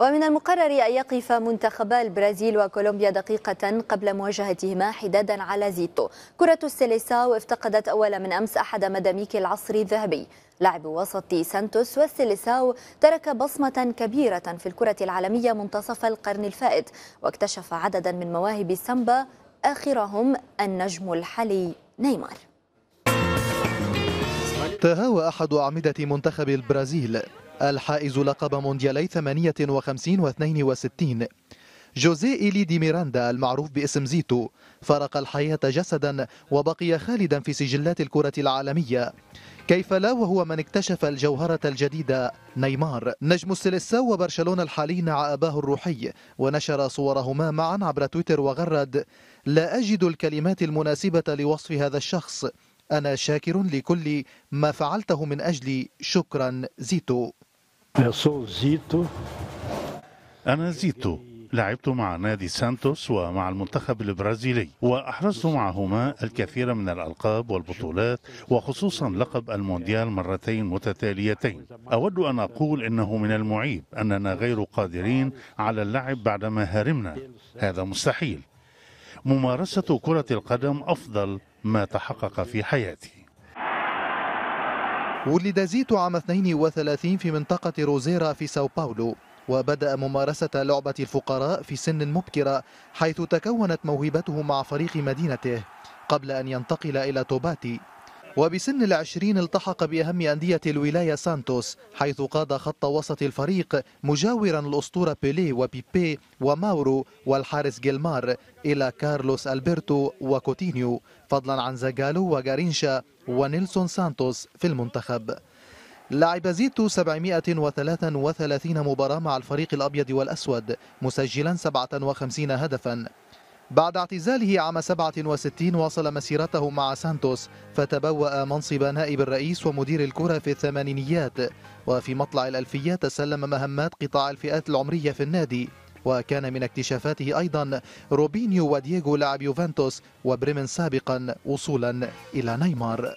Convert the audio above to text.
ومن المقرر أن يقف منتخبا البرازيل وكولومبيا دقيقة قبل مواجهتهما حدادا على زيتو كرة السيليساو افتقدت أول من أمس أحد مداميك العصر الذهبي لاعب وسط سانتوس والسيليساو ترك بصمة كبيرة في الكرة العالمية منتصف القرن الفائت واكتشف عددا من مواهب السامبا آخرهم النجم الحالي نيمار تهاوى أحد أعمدة منتخب البرازيل الحائز لقب مونديالي 58 و 62 جوزيه إيلي دي ميراندا المعروف باسم زيتو فرق الحياة جسدا وبقي خالدا في سجلات الكرة العالمية كيف لا وهو من اكتشف الجوهرة الجديدة نيمار نجم السيليساو وبرشلونة الحالي نعى أباه الروحي ونشر صورهما معا عبر تويتر وغرد لا أجد الكلمات المناسبة لوصف هذا الشخص أنا شاكر لكل ما فعلته من أجلي شكرا زيتو أنا زيتو لعبت مع نادي سانتوس ومع المنتخب البرازيلي وأحرزت معهما الكثير من الألقاب والبطولات وخصوصا لقب المونديال مرتين متتاليتين أود أن أقول إنه من المعيب أننا غير قادرين على اللعب بعدما هرمنا هذا مستحيل ممارسة كرة القدم أفضل ما تحقق في حياتي ولد زيتو عام 32 في منطقة روزيرا في ساو باولو وبدأ ممارسة لعبة الفقراء في سن مبكرة حيث تكونت موهبته مع فريق مدينته قبل أن ينتقل إلى توباتي وبسن العشرين التحق بأهم أندية الولاية سانتوس حيث قاد خط وسط الفريق مجاورا الأسطورة بيلي وبيبي وماورو والحارس جيلمار إلى كارلوس ألبرتو وكوتينيو فضلا عن زاجالو وجارينشا ونيلسون سانتوس في المنتخب لعب زيتو 733 مباراة مع الفريق الأبيض والأسود مسجلا 57 هدفا بعد اعتزاله عام 67 واصل مسيرته مع سانتوس فتبوأ منصب نائب الرئيس ومدير الكرة في الثمانينيات وفي مطلع الألفية تسلم مهمات قطاع الفئات العمرية في النادي وكان من اكتشافاته أيضا روبينيو ودييغو لاعب يوفنتوس وبريمن سابقا وصولا إلى نيمار